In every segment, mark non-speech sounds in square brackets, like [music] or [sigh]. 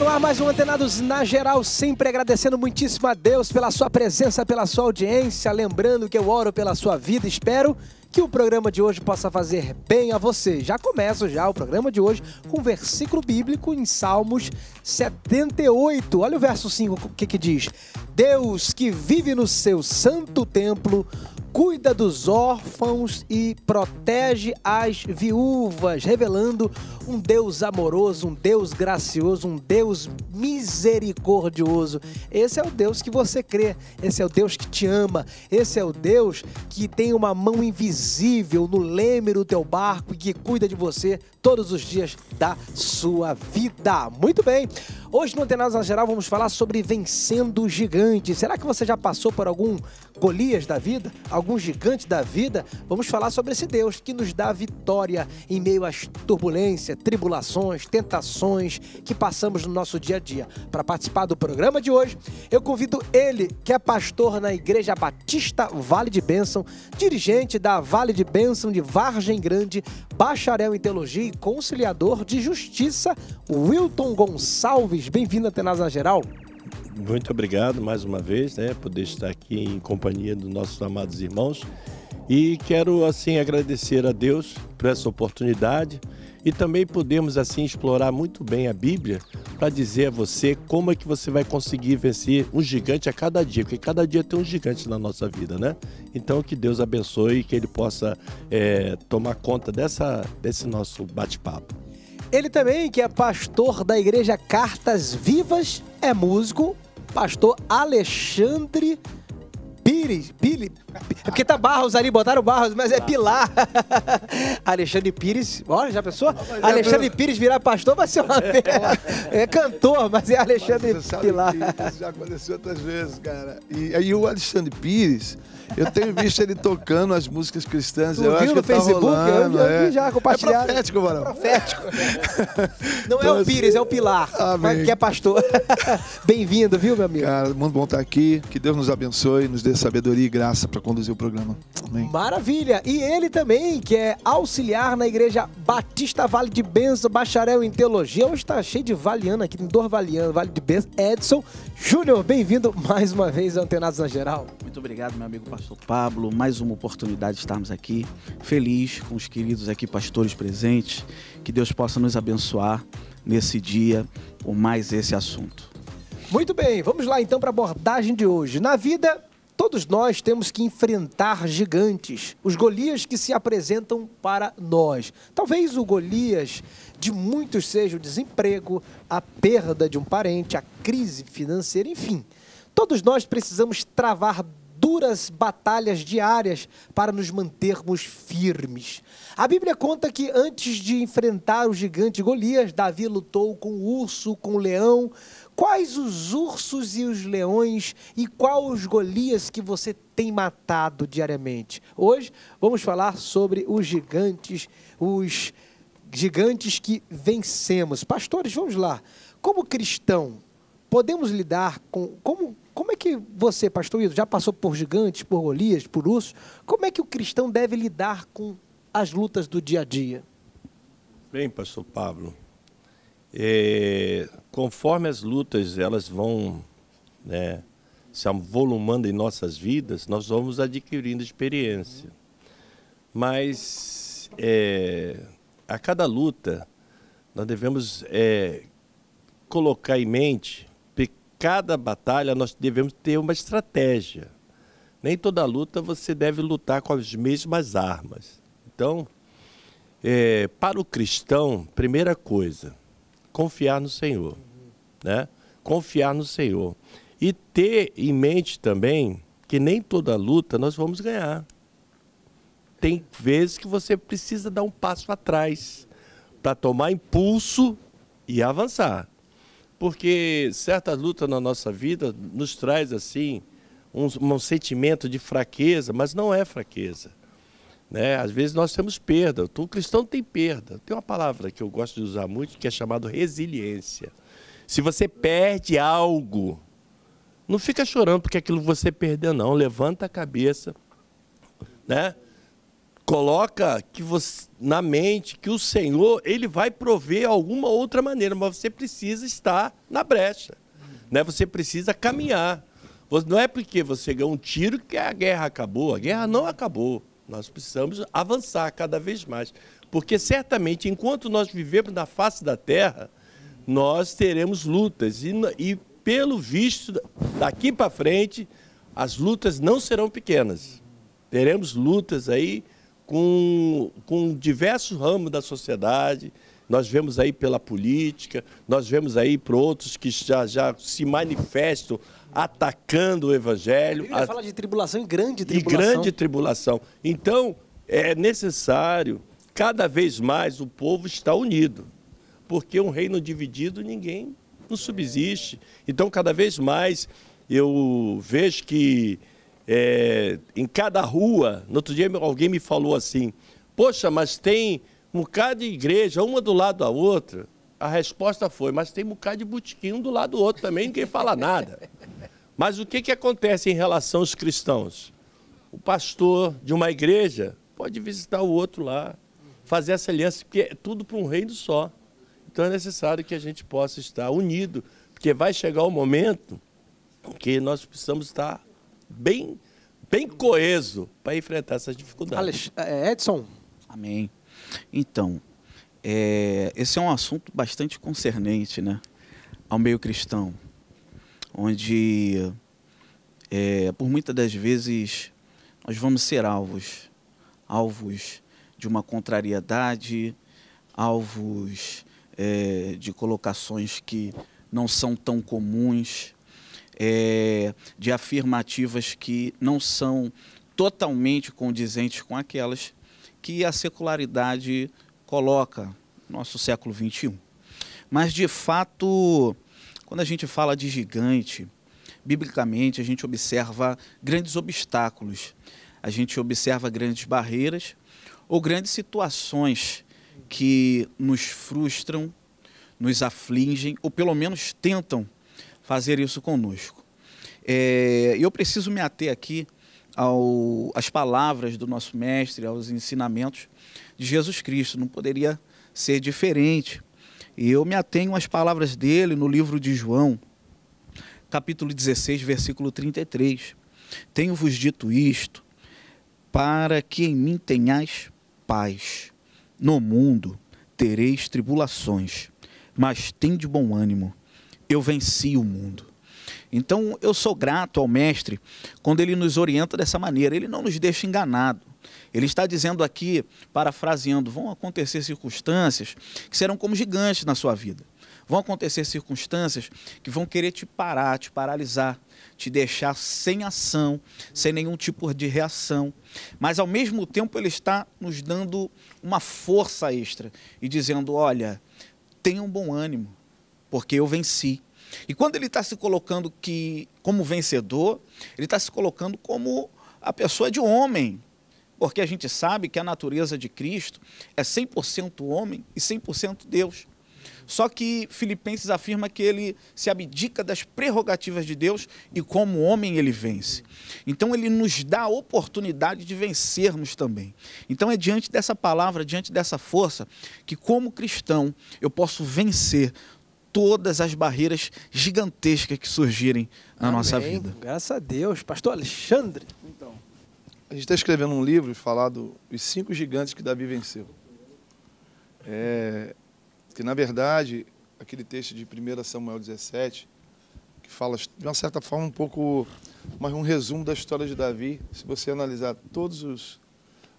no ar mais um Antenados na Geral, sempre agradecendo muitíssimo a Deus pela sua presença, pela sua audiência, lembrando que eu oro pela sua vida, espero que o programa de hoje possa fazer bem a você. Já começo já o programa de hoje com um versículo bíblico em Salmos 78. Olha o verso 5, o que que diz? Deus que vive no seu santo templo, cuida dos órfãos e protege as viúvas, revelando um Deus amoroso, um Deus gracioso, um Deus misericordioso. Esse é o Deus que você crê, esse é o Deus que te ama, esse é o Deus que tem uma mão invisível no leme do teu barco e que cuida de você todos os dias da sua vida. Muito bem. Hoje no Antenados na Geral vamos falar sobre vencendo gigantes. Será que você já passou por algum Golias da vida? Algum gigante da vida? Vamos falar sobre esse Deus que nos dá vitória em meio às turbulências, tribulações, tentações que passamos no nosso dia a dia. Para participar do programa de hoje, eu convido ele, que é pastor na Igreja Batista Vale de Bênção, dirigente da Vale de Bênção de Vargem Grande, bacharel em teologia e conciliador de justiça, Wilton Gonçalves. Bem-vindo à Tenasa Geral. Muito obrigado mais uma vez, né, poder estar aqui em companhia dos nossos amados irmãos. E quero assim agradecer a Deus por essa oportunidade e também podemos assim explorar muito bem a Bíblia para dizer a você como é que você vai conseguir vencer um gigante a cada dia, porque cada dia tem um gigante na nossa vida, né? Então que Deus abençoe e que Ele possa é, tomar conta dessa, desse nosso bate-papo. Ele também, que é pastor da igreja Cartas Vivas, é músico, pastor Alexandre Pires, Pires. É porque tá Barros ali, botaram Barros, mas é tá. Pilar. [laughs] Alexandre Pires, olha, já pensou? É Alexandre Pires virar pastor vai ser uma é, é cantor, mas é Alexandre mas Pilar. Pires, já aconteceu outras vezes, cara. E aí o Alexandre Pires, eu tenho visto ele tocando as músicas cristãs. Tu eu viu acho no que tá Facebook? Tá rolando, eu, eu vi é. já compartilhado. É profético, varão. É profético. [laughs] Não então, é o Pires, é o Pilar. Amém. Que é pastor. [laughs] Bem-vindo, viu, meu amigo? Cara, muito bom estar tá aqui. Que Deus nos abençoe, nos dê sabedoria e graça para conduzir o programa. Amém. Maravilha. E ele também, que é auxiliar na Igreja Batista Vale de Benção, bacharel em teologia. Hoje está cheio de valiano aqui, valiano, Vale de Benção. Edson Júnior, bem-vindo mais uma vez ao Antenados na Geral. Muito obrigado, meu amigo pastor. Pastor Pablo, mais uma oportunidade de estarmos aqui. Feliz com os queridos aqui pastores presentes. Que Deus possa nos abençoar nesse dia com mais esse assunto. Muito bem, vamos lá então para a abordagem de hoje. Na vida, todos nós temos que enfrentar gigantes, os Golias que se apresentam para nós. Talvez o Golias de muitos seja o desemprego, a perda de um parente, a crise financeira, enfim. Todos nós precisamos travar duras batalhas diárias para nos mantermos firmes. A Bíblia conta que antes de enfrentar o gigante Golias, Davi lutou com o urso, com o leão. Quais os ursos e os leões e quais os Golias que você tem matado diariamente? Hoje vamos falar sobre os gigantes, os gigantes que vencemos. Pastores, vamos lá. Como cristão, podemos lidar com como como é que você, pastor Ido, já passou por gigantes, por golias, por ursos? Como é que o cristão deve lidar com as lutas do dia a dia? Bem, pastor Pablo, é, conforme as lutas elas vão né, se avolumando em nossas vidas, nós vamos adquirindo experiência. Mas é, a cada luta, nós devemos é, colocar em mente cada batalha nós devemos ter uma estratégia. Nem toda luta você deve lutar com as mesmas armas. Então, é, para o cristão, primeira coisa, confiar no Senhor. Né? Confiar no Senhor. E ter em mente também que nem toda luta nós vamos ganhar. Tem vezes que você precisa dar um passo atrás para tomar impulso e avançar porque certas lutas na nossa vida nos traz assim um, um, sentimento de fraqueza, mas não é fraqueza. Né? Às vezes nós temos perda. O cristão tem perda. Tem uma palavra que eu gosto de usar muito que é chamada resiliência. Se você perde algo, não fica chorando porque aquilo você perdeu, não. Levanta a cabeça, né? coloca que você na mente que o Senhor ele vai prover alguma outra maneira, mas você precisa estar na brecha, né? Você precisa caminhar. Não é porque você ganhou um tiro que a guerra acabou. A guerra não acabou. Nós precisamos avançar cada vez mais, porque certamente enquanto nós vivemos na face da Terra, nós teremos lutas e, e pelo visto daqui para frente as lutas não serão pequenas. Teremos lutas aí com, com diversos ramos da sociedade, nós vemos aí pela política, nós vemos aí para outros que já, já se manifestam atacando o Evangelho. A, fala de tribulação e grande tribulação. E grande tribulação. Então, é necessário, cada vez mais, o povo está unido, porque um reino dividido ninguém não subsiste. Então, cada vez mais, eu vejo que é, em cada rua. No outro dia alguém me falou assim: Poxa, mas tem um bocado de igreja, uma do lado da outra. A resposta foi: Mas tem um bocado de botiquim um do lado do outro também, ninguém fala nada. Mas o que, que acontece em relação aos cristãos? O pastor de uma igreja pode visitar o outro lá, fazer essa aliança, porque é tudo para um reino só. Então é necessário que a gente possa estar unido, porque vai chegar o momento que nós precisamos estar bem, bem coeso para enfrentar essas dificuldades. É, Edson. Amém. Então, é, esse é um assunto bastante concernente né, ao meio cristão, onde, é, por muitas das vezes, nós vamos ser alvos, alvos de uma contrariedade, alvos é, de colocações que não são tão comuns, é, de afirmativas que não são totalmente condizentes com aquelas que a secularidade coloca no nosso século XXI. Mas, de fato, quando a gente fala de gigante, biblicamente a gente observa grandes obstáculos, a gente observa grandes barreiras ou grandes situações que nos frustram, nos afligem ou pelo menos tentam fazer isso conosco. É, eu preciso me ater aqui ao, às palavras do nosso mestre, aos ensinamentos de Jesus Cristo. Não poderia ser diferente. E eu me atenho às palavras dele no livro de João, capítulo 16, versículo 33. Tenho-vos dito isto, para que em mim tenhais paz. No mundo tereis tribulações, mas tende bom ânimo eu venci o mundo. Então eu sou grato ao Mestre quando ele nos orienta dessa maneira, ele não nos deixa enganado. Ele está dizendo aqui, parafraseando: vão acontecer circunstâncias que serão como gigantes na sua vida. Vão acontecer circunstâncias que vão querer te parar, te paralisar, te deixar sem ação, sem nenhum tipo de reação. Mas ao mesmo tempo ele está nos dando uma força extra e dizendo: olha, tenha um bom ânimo, porque eu venci. E quando ele está se colocando que, como vencedor, ele está se colocando como a pessoa de homem. Porque a gente sabe que a natureza de Cristo é 100% homem e 100% Deus. Só que Filipenses afirma que ele se abdica das prerrogativas de Deus e, como homem, ele vence. Então, ele nos dá a oportunidade de vencermos também. Então, é diante dessa palavra, diante dessa força, que, como cristão, eu posso vencer todas as barreiras gigantescas que surgirem na Amém. nossa vida. Graças a Deus. Pastor Alexandre. Então, a gente está escrevendo um livro falado Os Cinco Gigantes que Davi Venceu. É, que, na verdade, aquele texto de 1 Samuel 17, que fala, de uma certa forma, um pouco, mais um resumo da história de Davi. Se você analisar todos os,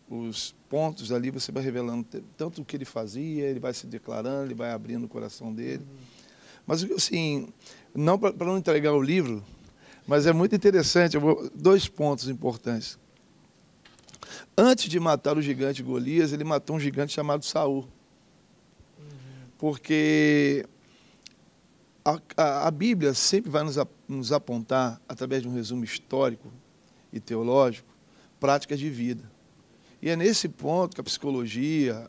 os pontos ali, você vai revelando tanto o que ele fazia, ele vai se declarando, ele vai abrindo o coração dele. Uhum. Mas, assim, não para não entregar o livro, mas é muito interessante. Vou, dois pontos importantes. Antes de matar o gigante Golias, ele matou um gigante chamado Saul. Uhum. Porque a, a, a, Bíblia sempre vai nos, a, nos apontar, através de um resumo histórico e teológico, práticas de vida. E é nesse ponto que a psicologia,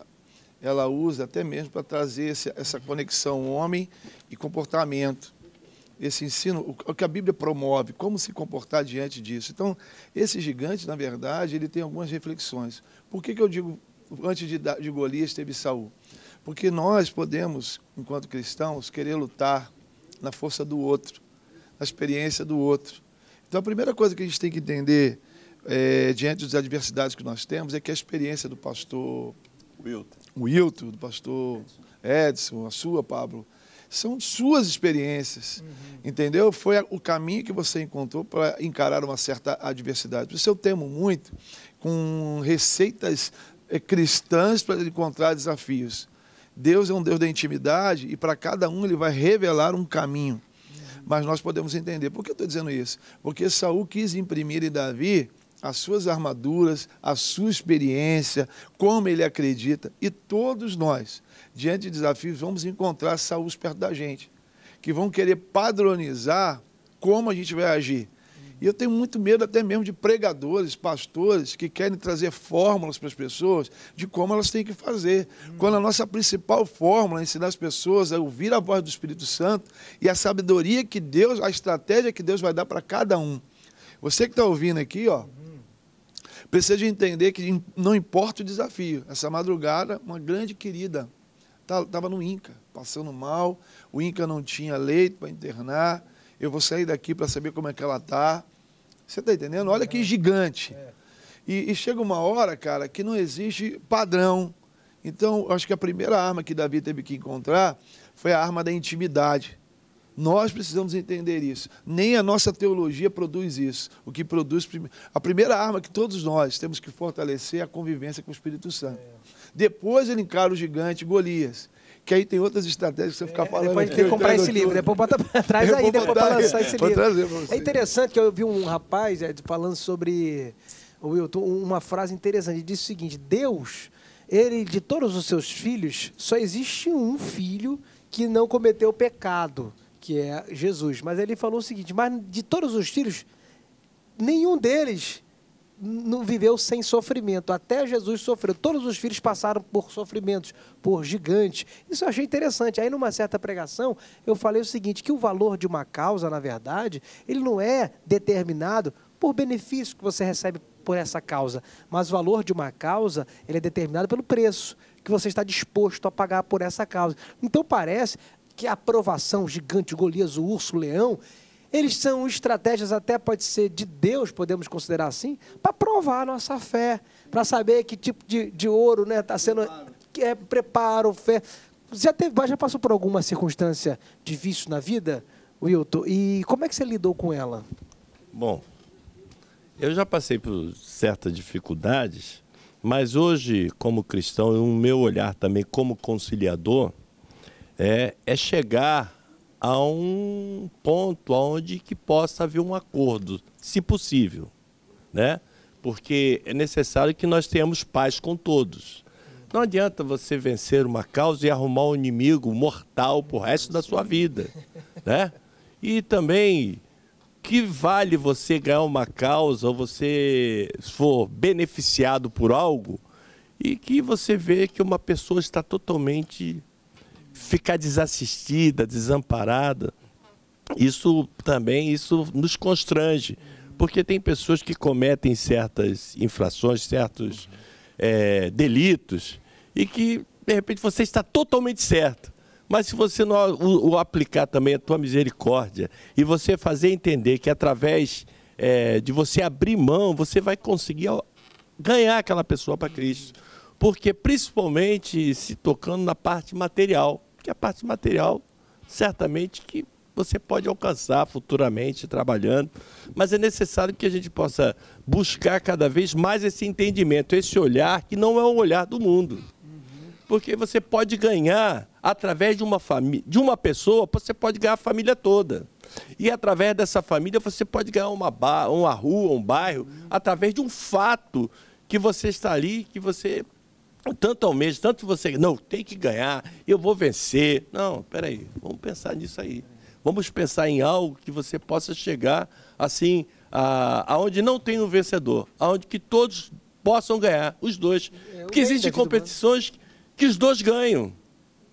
ela usa até mesmo para trazer esse, essa conexão homem e comportamento. Esse ensino, o que a Bíblia promove, como se comportar diante disso. Então, esse gigante, na verdade, ele tem algumas reflexões. Por que, que eu digo, antes de, de Golias teve Saul? Porque nós podemos, enquanto cristãos, querer lutar na força do outro, na experiência do outro. Então, a primeira coisa que a gente tem que entender é, diante das adversidades que nós temos é que a experiência do pastor Wilton o Wilton, do pastor Edson, a sua, Pablo. São suas experiências, uhum. entendeu? Foi o caminho que você encontrou para encarar uma certa adversidade. Por isso eu temo muito com receitas eh, cristãs para encontrar desafios. Deus é um Deus da intimidade e para cada um ele vai revelar um caminho. Uhum. Mas nós podemos entender. Por que eu estou dizendo isso? Porque Saul quis imprimir em Davi as suas armaduras, a sua experiência, como ele acredita. E todos nós, diante de desafios, vamos encontrar saúde perto da gente, que vão querer padronizar como a gente vai agir. E eu tenho muito medo até mesmo de pregadores, pastores, que querem trazer fórmulas para as pessoas de como elas têm que fazer. Hum. Quando a nossa principal fórmula é ensinar as pessoas a ouvir a voz do Espírito Santo e a sabedoria que Deus, a estratégia que Deus vai dar para cada um. Você que está ouvindo aqui, ó, Precisa entender que não importa o desafio. Essa madrugada, uma grande querida estava no INCA, passando mal, o INCA não tinha leito para internar, eu vou sair daqui para saber como é que ela está. Você está entendendo? Olha que é. gigante. É. E, e, chega uma hora, cara, que não existe padrão. Então, acho que a primeira arma que Davi teve que encontrar foi a arma da intimidade. Nós precisamos entender isso. Nem a nossa teologia produz isso. O que produz a primeira arma que todos nós temos que fortalecer é a convivência com o Espírito Santo. É. Depois ele encara o gigante Golias que aí tem outras estratégias que você ficar é, falando. depois tem que comprar esse livro, depois bota atrás trás aí, depois pra lançar esse livro. É interessante que eu vi um rapaz falando sobre o Wilton, uma frase interessante. Ele disse o seguinte: Deus, ele de todos os seus filhos, só existe um filho que não cometeu pecado que é Jesus. Mas ele falou o seguinte: mas de todos os filhos, nenhum deles não viveu sem sofrimento. Até Jesus sofreu. Todos os filhos passaram por sofrimentos, por gigantes. Isso eu achei interessante. Aí, numa certa pregação, eu falei o seguinte: que o valor de uma causa, na verdade, ele não é determinado por benefício que você recebe por essa causa, mas o valor de uma causa ele é determinado pelo preço que você está disposto a pagar por essa causa. Então parece, que a aprovação, o gigante, Golias, o urso, o leão, eles são estratégias, até pode ser de Deus, podemos considerar assim, para provar a nossa fé, para saber que tipo de, de ouro está né, tá sendo. É, preparo, fé. Já, teve, já passou por alguma circunstância de vício na vida, Wilton? E como é que você lidou com ela? Bom, eu já passei por certas dificuldades, mas hoje, como cristão, o meu olhar também como conciliador, é, é chegar a um ponto onde que possa haver um acordo, se possível, né? Porque é necessário que nós tenhamos paz com todos. Não adianta você vencer uma causa e arrumar um inimigo mortal o resto da sua vida, né? E também que vale você ganhar uma causa ou você for beneficiado por algo e que você vê que uma pessoa está totalmente ficar desassistida, desamparada, isso também isso nos constrange, porque tem pessoas que cometem certas infrações, certos é, delitos, e que, de repente, você está totalmente certo. Mas se você não o, o aplicar também a tua misericórdia e você fazer entender que através é, de você abrir mão, você vai conseguir ganhar aquela pessoa para Cristo porque principalmente se tocando na parte material, que a parte material certamente que você pode alcançar futuramente trabalhando, mas é necessário que a gente possa buscar cada vez mais esse entendimento, esse olhar que não é o olhar do mundo. Porque você pode ganhar através de uma família, de uma pessoa, você pode ganhar a família toda. E através dessa família você pode ganhar uma, ba... uma rua, um bairro, através de um fato que você está ali, que você tanto ao almeja, tanto você. Não, tem que ganhar, eu vou vencer. Não, peraí, vamos pensar nisso aí. Vamos pensar em algo que você possa chegar assim, a, aonde não tem um vencedor, aonde que todos possam ganhar, os dois. É, Porque existem competições que os dois ganham.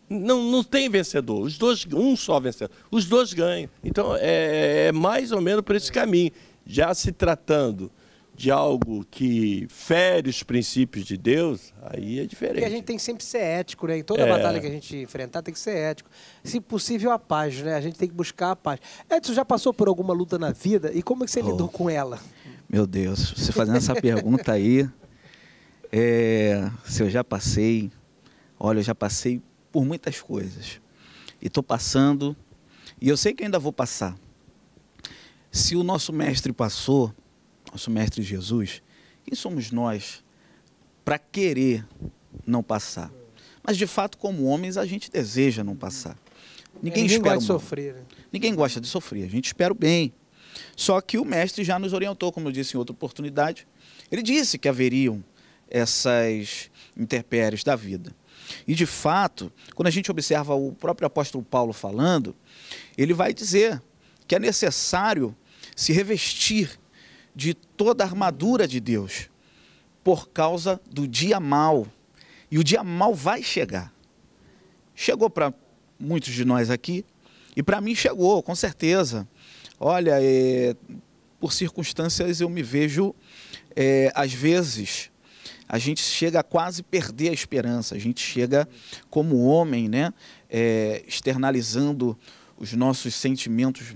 Não, não tem vencedor, os dois, um só vencedor, os dois ganham. Então é, é mais ou menos por esse é. caminho. Já se tratando de algo que fere os princípios de Deus, aí é diferente. E a gente tem que sempre ser ético, né? Em toda é. batalha que a gente enfrentar tem que ser ético. Se possível, a paz, né? A gente tem que buscar a paz. Edson, já passou por alguma luta na vida e como é que você oh. lidou com ela? Meu Deus, você fazendo essa pergunta aí, é, se eu já passei, olha, eu já passei por muitas coisas. E estou passando, e eu sei que ainda vou passar. Se o nosso mestre passou, nosso Mestre Jesus, quem somos nós para querer não passar? Mas de fato, como homens, a gente deseja não passar. Ninguém, ninguém espera gosta de sofrer. Né? Ninguém gosta de sofrer, a gente espera o bem. Só que o mestre já nos orientou, como eu disse em outra oportunidade. Ele disse que haveriam essas intempéries da vida. E de fato, quando a gente observa o próprio apóstolo Paulo falando, ele vai dizer que é necessário se revestir de toda a armadura de Deus por causa do dia mal. E o dia mal vai chegar. Chegou para muitos de nós aqui, e para mim chegou, com certeza. Olha, é, por circunstâncias eu me vejo, é, às vezes, a gente chega a quase perder a esperança, a gente chega como homem, né, é, externalizando os nossos sentimentos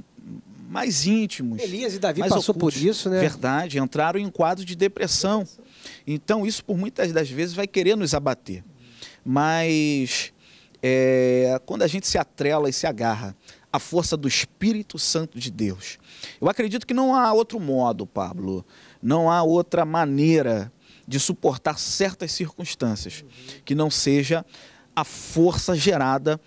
mais íntimos. Elias e Davi passou ocultos. por isso, né? Verdade, entraram em quadro de depressão. Então, isso por muitas das vezes vai querer nos abater. Mas é, quando a gente se atrela e se agarra à força do Espírito Santo de Deus, eu acredito que não há outro modo, Pablo, não há outra maneira de suportar certas circunstâncias que não seja a força gerada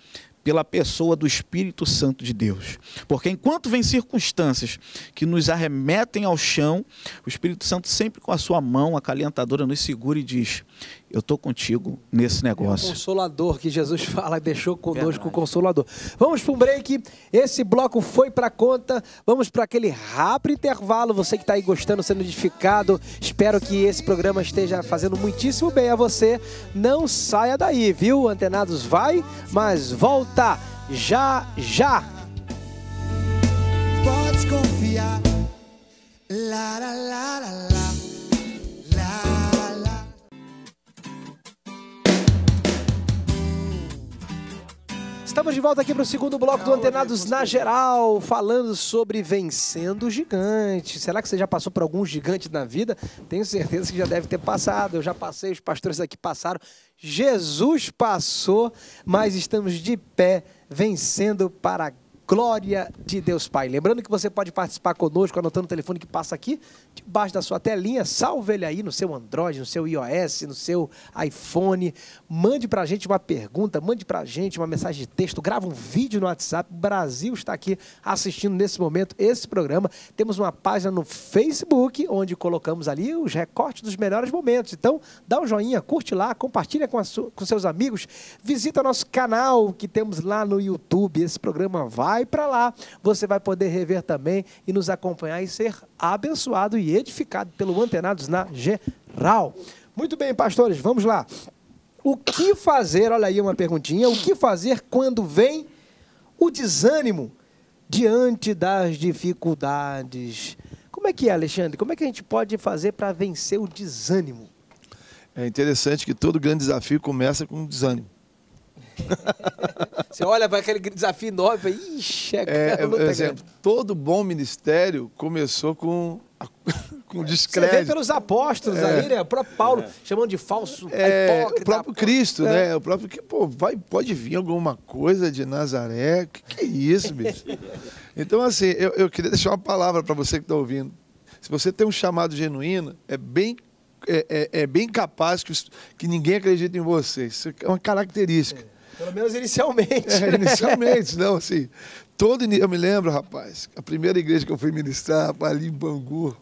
pela pessoa do Espírito Santo de Deus. Porque enquanto vem circunstâncias que nos arremetem ao chão, o Espírito Santo sempre com a sua mão acalentadora nos segura e diz: eu estou contigo nesse negócio. É o consolador que Jesus [laughs] fala, deixou conosco Verdade. o consolador. Vamos para um break. Esse bloco foi para conta. Vamos para aquele rápido intervalo. Você que está aí gostando, sendo edificado. Espero que esse programa esteja fazendo muitíssimo bem a você. Não saia daí, viu? Antenados vai, mas volta já, já. Pode confiar. La, la, la, la, la, Estamos de volta aqui para o segundo bloco do Antenados na Geral, falando sobre vencendo o gigante. Será que você já passou por algum gigante na vida? Tenho certeza que já deve ter passado. Eu já passei, os pastores aqui passaram. Jesus passou, mas estamos de pé, vencendo para glória de Deus Pai. Lembrando que você pode participar conosco anotando o telefone que passa aqui debaixo da sua telinha. Salve ele aí no seu Android, no seu iOS, no seu iPhone. Mande para a gente uma pergunta, mande para a gente uma mensagem de texto, grava um vídeo no WhatsApp. O Brasil está aqui assistindo nesse momento esse programa. Temos uma página no Facebook onde colocamos ali os recortes dos melhores momentos. Então, dá um joinha, curte lá, compartilha com, com seus amigos, visita nosso canal que temos lá no YouTube. Esse programa vai cá e para lá. Você vai poder rever também e nos acompanhar e ser abençoado e edificado pelo Antenados na geral. Muito bem, pastores, vamos lá. O que fazer? Olha aí uma perguntinha. O que fazer quando vem o desânimo diante das dificuldades? Como é que é, Alexandre? Como é que a gente pode fazer para vencer o desânimo? É interessante que todo grande desafio começa com o desânimo. [laughs] Você olha para aquele desafio enorme e fala, ixi, é, é, é, é exemplo, Todo bom ministério começou com, [laughs] com descrédito. Você vê pelos apóstolos é. aí, né? O próprio Paulo é. chamando de falso é, hipócrita. O próprio Cristo, é. né? O próprio que, pô, vai, pode vir alguma coisa de Nazaré? Que que é isso, bicho? [laughs] então, assim, eu, eu queria deixar uma palavra para você que está ouvindo. Se você tem um chamado genuíno, é bem é, é, é, bem capaz que, que, ninguém acredite em você. Isso é uma característica. Pelo menos inicialmente. É, né? inicialmente, não, assim. Todo Eu me lembro, rapaz, a primeira igreja que eu fui ministrar, rapaz, ali em Bangu.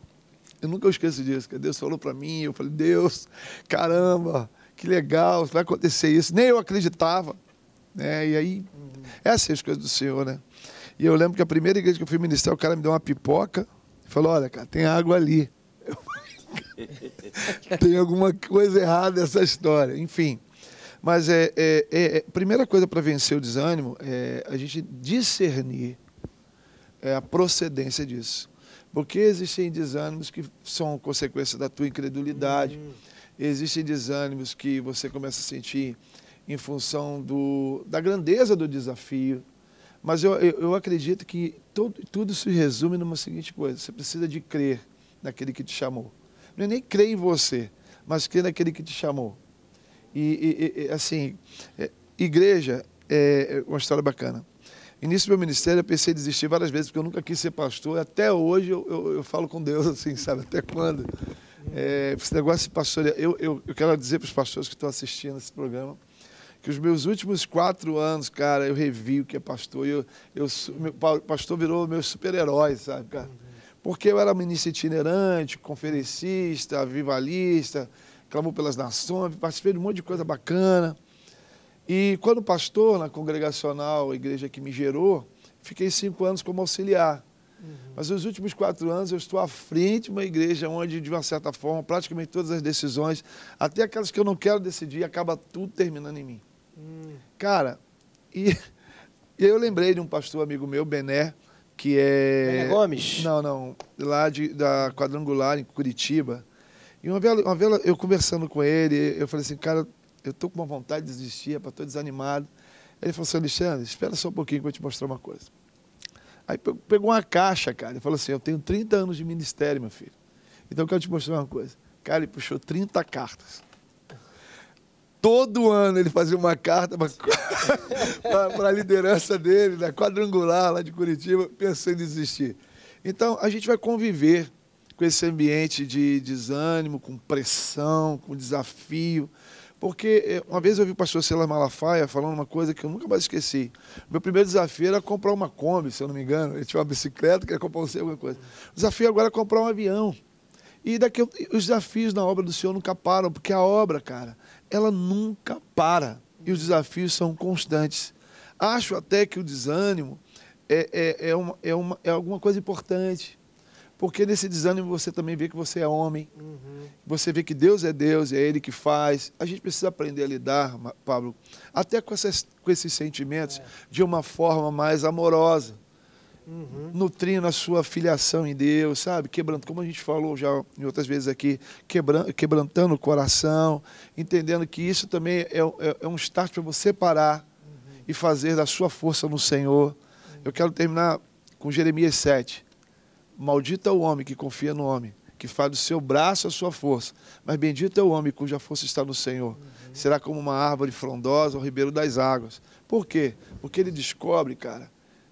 Eu nunca esqueço disso, que Deus falou para mim, eu falei, Deus, caramba, que legal, vai acontecer isso. Nem eu acreditava. Né? E aí, uhum. essas as coisas do Senhor, né? E eu lembro que a primeira igreja que eu fui ministrar, o cara me deu uma pipoca e falou: Olha, cara, tem água ali. [laughs] Falei, tem alguma coisa errada nessa história. Enfim. Mas é, é, é, é primeira coisa para vencer o desânimo é a gente discernir é, a procedência disso. Porque existem desânimos que são consequência da tua incredulidade, uhum. existem desânimos que você começa a sentir em função do, da grandeza do desafio. Mas eu, eu, eu acredito que todo, tudo se resume numa seguinte coisa: você precisa de crer naquele que te chamou. Não é nem crer em você, mas crer naquele que te chamou. E, e, assim, é, igreja é, é uma história bacana. Início do meu ministério, eu pensei em desistir várias vezes, porque eu nunca quis ser pastor. Até hoje eu, eu, eu falo com Deus, [laughs] assim, sabe? Até quando? É, esse negócio de pastor, eu, eu, eu quero dizer para os pastores que estão assistindo esse programa, que os meus últimos quatro anos, cara, eu revi o que é pastor. Eu, eu, meu pastor virou meu super-herói, sabe, cara? Porque eu era ministro itinerante, conferencista, vivalista, clamou pelas nações, participei de um monte de coisa bacana. E quando pastor na congregacional, a igreja que me gerou, fiquei cinco anos como auxiliar. Uhum. Mas nos últimos quatro anos eu estou à frente de uma igreja onde, de uma certa forma, praticamente todas as decisões, até aquelas que eu não quero decidir, acaba tudo terminando em mim. Uhum. Cara, e, [laughs] e eu lembrei de um pastor amigo meu, Bené, que é. Bené Gomes? Não, não. Lá de, da Quadrangular, em Curitiba. E uma vela, uma vela, eu conversando com ele, eu falei assim, cara, eu tô com uma vontade de desistir, para tô desanimado. Ele falou assim, Alexandre, espera só um pouquinho que eu vou te mostrar uma coisa. Aí pegou uma caixa, cara, e falou assim, eu tenho 30 anos de ministério, meu filho. Então eu quero te mostrar uma coisa. Cara, ele puxou 30 cartas. Todo ano ele fazia uma carta para [laughs] a liderança dele, da né, quadrangular lá de Curitiba, pensando em desistir. Então, a gente vai conviver com esse ambiente de desânimo, com pressão, com desafio. Porque eh, uma vez eu vi o pastor Silas Malafaia falando uma coisa que eu nunca mais esqueci. Meu primeiro desafio era comprar uma Kombi, se eu não me engano. Ele tinha uma bicicleta, queria comprar você alguma coisa. O desafio agora é comprar um avião. E daqui, os desafios na obra do Senhor nunca param, porque a obra, cara, ela nunca para. E os desafios são constantes. Acho até que o desânimo é, é, é, uma, é, uma, é alguma coisa importante porque nesse desânimo você também vê que você é homem, uhum. você vê que Deus é Deus, é Ele que faz. A gente precisa aprender a lidar, Pablo, até com, essas, com esses sentimentos é. de uma forma mais amorosa. Uhum. nutrindo a sua filiação em Deus, sabe? Quebrando, como a gente falou já em outras vezes aqui, quebrando, quebrantando o coração, entendendo que isso também é, é, é um start para você parar uhum. e fazer da sua força no Senhor. Uhum. Eu quero terminar com Jeremias 7. Maldito é o homem que confia no homem, que faz do seu braço a sua força. Mas bendito é o homem cuja força está no Senhor. Uhum. Será como uma árvore frondosa ao ribeiro das águas. Por quê? Porque ele descobre, cara,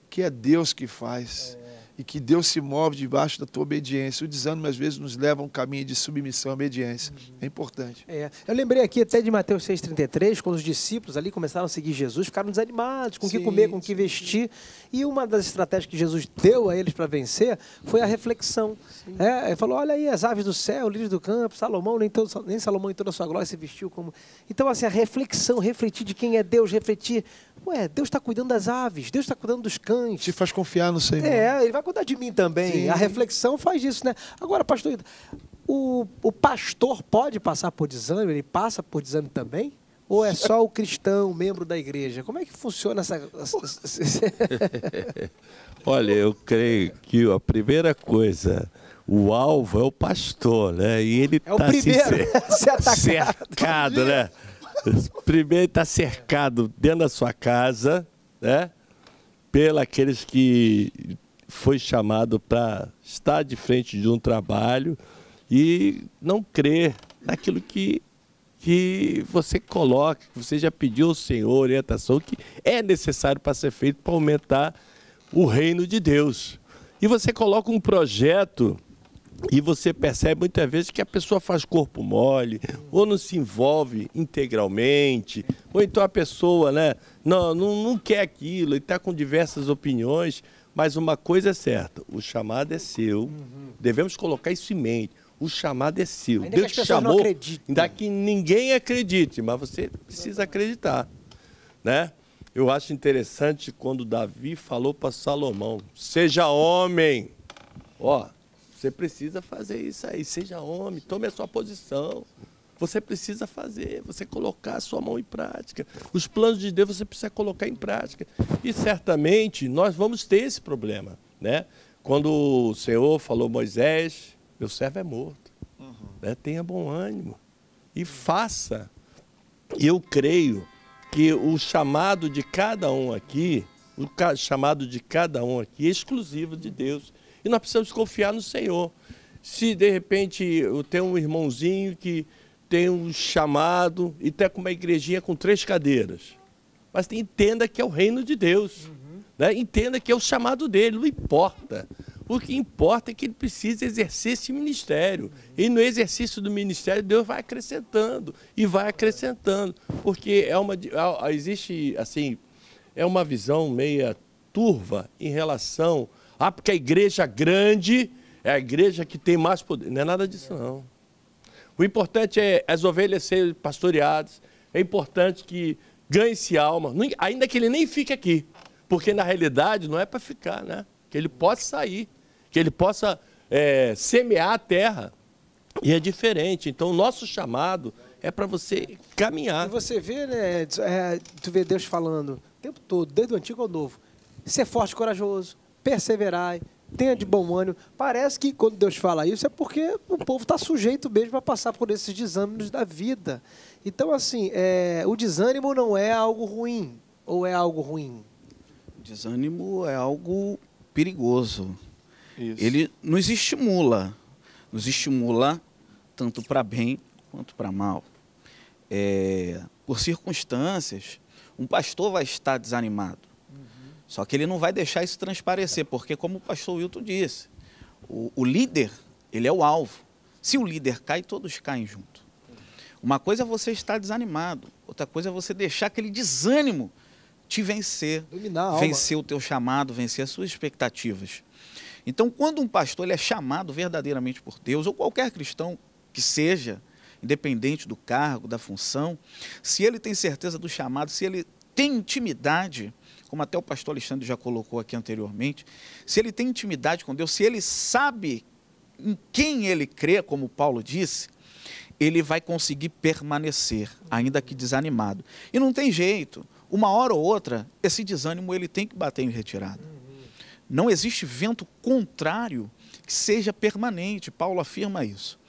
que é Deus que faz e que Deus se move debaixo da tua obediência. O desânimo às vezes nos leva a um caminho de submissão à obediência. Uhum. É importante. É. Eu lembrei aqui até de Mateus 6,33, quando os discípulos ali começaram a seguir Jesus, ficaram desanimados com o que comer, com o que vestir. E uma das estratégias que Jesus deu a eles para vencer foi a reflexão. É, ele falou: olha aí as aves do céu, lírios do campo, Salomão, nem, todo, nem Salomão em toda a sua glória se vestiu como. Então, assim, a reflexão, refletir de quem é Deus, refletir. Ué, Deus está cuidando das aves, Deus está cuidando dos cães. Te faz confiar no Senhor. É, ele vai vai cuidar de mim também. Sim. A reflexão faz isso, né? Agora, pastor, o, o pastor pode passar por desânimo? Ele passa por desânimo também? Ou é só o cristão, membro da igreja? Como é que funciona essa. [laughs] Olha, eu creio que a primeira coisa, o alvo é o pastor, né? E ele é tá se [laughs] cercado, né? Primeiro está cercado dentro da sua casa, né? Pelos aqueles que foi chamado para estar de frente de um trabalho e não crer naquilo que, que você coloca, que você já pediu ao Senhor orientação, que é necessário para ser feito para aumentar o reino de Deus. E você coloca um projeto e você percebe muitas vezes que a pessoa faz corpo mole, ou não se envolve integralmente, ou então a pessoa né, não, não, não quer aquilo e está com diversas opiniões. Mas uma coisa é certa, o chamado é seu. Uhum. Devemos colocar isso em mente. O chamado é seu. Ainda Deus te chamou. Ainda que ninguém acredite, mas você precisa acreditar. Né? Eu acho interessante quando Davi falou para Salomão: seja homem. Ó, você precisa fazer isso aí, seja homem, tome a sua posição. Você precisa fazer, você colocar a sua mão em prática. Os planos de Deus você precisa colocar em prática. E certamente nós vamos ter esse problema. Né? Quando o Senhor falou, Moisés, meu servo é morto. Uhum. Né? Tenha bom ânimo e faça. Eu creio que o chamado de cada um aqui, o chamado de cada um aqui é exclusivo de Deus. E nós precisamos confiar no Senhor. Se de repente eu tenho um irmãozinho que tem um chamado e até com uma igrejinha com três cadeiras. Mas entenda que é o reino de Deus. Uhum. Né? Entenda que é o chamado dele, não importa. O que importa é que ele precisa exercer esse ministério. Uhum. E no exercício do ministério, Deus vai acrescentando e vai acrescentando. Porque é uma. É, é, existe, assim, é uma visão meia turva em relação. Ah, porque a igreja grande é a igreja que tem mais poder. Não é nada disso, não. O importante é as ovelhas serem pastoreadas, é importante que ganhe-se alma, ainda que ele nem fique aqui, porque na realidade não é para ficar, né? Que ele possa sair, que ele possa é, semear a terra. E é diferente. Então, o nosso chamado é para você caminhar. E você vê, né, é, tu vê Deus falando o tempo todo, desde o antigo ao novo. Ser forte e corajoso, perseverar, tenha de bom ânimo. Parece que quando Deus fala isso é porque o povo está sujeito mesmo a passar por esses desânimos da vida. Então, assim, é, o desânimo não é algo ruim ou é algo ruim? Desânimo é algo perigoso. Isso. Ele nos estimula, nos estimula tanto para bem quanto para mal. É, por circunstâncias, um pastor vai estar desanimado só que ele não vai deixar isso transparecer, porque como o pastor Wilton disse, o, o líder, ele é o alvo. Se o líder cai, todos caem junto. Uma coisa é você estar desanimado, outra coisa é você deixar aquele desânimo te vencer, vencer o teu chamado, vencer as suas expectativas. Então, quando um pastor ele é chamado verdadeiramente por Deus, ou qualquer cristão que seja, independente do cargo, da função, se ele tem certeza do chamado, se ele tem intimidade, como até o pastor Alexandre já colocou aqui anteriormente, se ele tem intimidade com Deus, se ele sabe em quem ele crê, como Paulo disse, ele vai conseguir permanecer, ainda que desanimado. E não tem jeito, uma hora ou outra, esse desânimo ele tem que bater em retirada. Não existe vento contrário que seja permanente. Paulo afirma isso.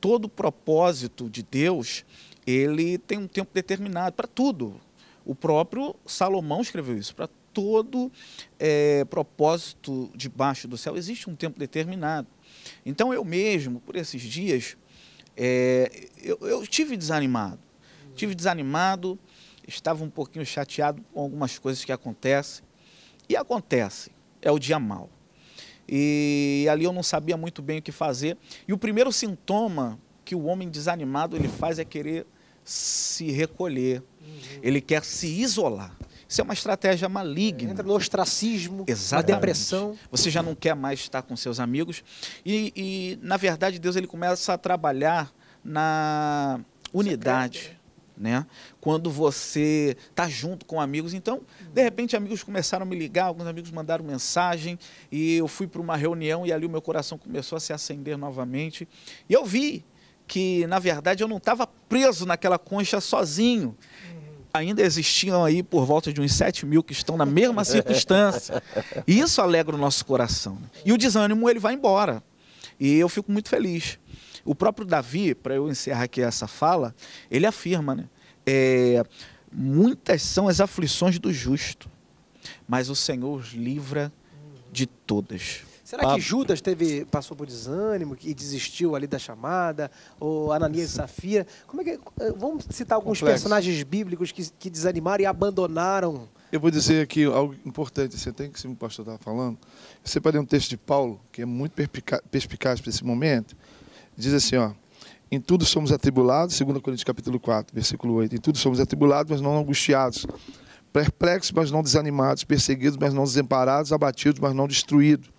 Todo propósito de Deus, ele tem um tempo determinado para tudo. O próprio Salomão escreveu isso. Para todo é, propósito debaixo do céu existe um tempo determinado. Então eu mesmo, por esses dias, é, eu, eu tive desanimado. Tive desanimado, estava um pouquinho chateado com algumas coisas que acontecem. E acontece, é o dia mal. E ali eu não sabia muito bem o que fazer. E o primeiro sintoma que o homem desanimado ele faz é querer se recolher, ele quer se isolar. Isso é uma estratégia maligna. Entra no ostracismo, Exatamente. na depressão. Você já não quer mais estar com seus amigos. E, e na verdade, Deus ele começa a trabalhar na unidade. Né? Quando você está junto com amigos. Então, de repente, amigos começaram a me ligar, alguns amigos mandaram mensagem, e eu fui para uma reunião e ali o meu coração começou a se acender novamente. E eu vi que, na verdade, eu não estava preso naquela concha sozinho ainda existiam aí por volta de uns 7 mil que estão na mesma circunstância. E isso alegra o nosso coração. E o desânimo, ele vai embora. E eu fico muito feliz. O próprio Davi, para eu encerrar aqui essa fala, ele afirma, né? É, muitas são as aflições do justo, mas o Senhor os livra de todas. Será que Judas teve, passou por desânimo e desistiu ali da chamada? Ou Ananias e Safira? Como é que, eh, vamos citar alguns Complexo. personagens bíblicos que, que desanimaram e abandonaram. Eu vou dizer aqui algo importante, você tem que o pastor estava tá falando. Eu separei um texto de Paulo, que é muito perspicaz para esse momento. Diz assim, ó, em tudo somos atribulados, 2 Coríntios capítulo 4, versículo 8. Em tudo somos atribulados, mas não angustiados. Perplexos, mas não desanimados. Perseguidos, mas não desamparados. Abatidos, mas não destruídos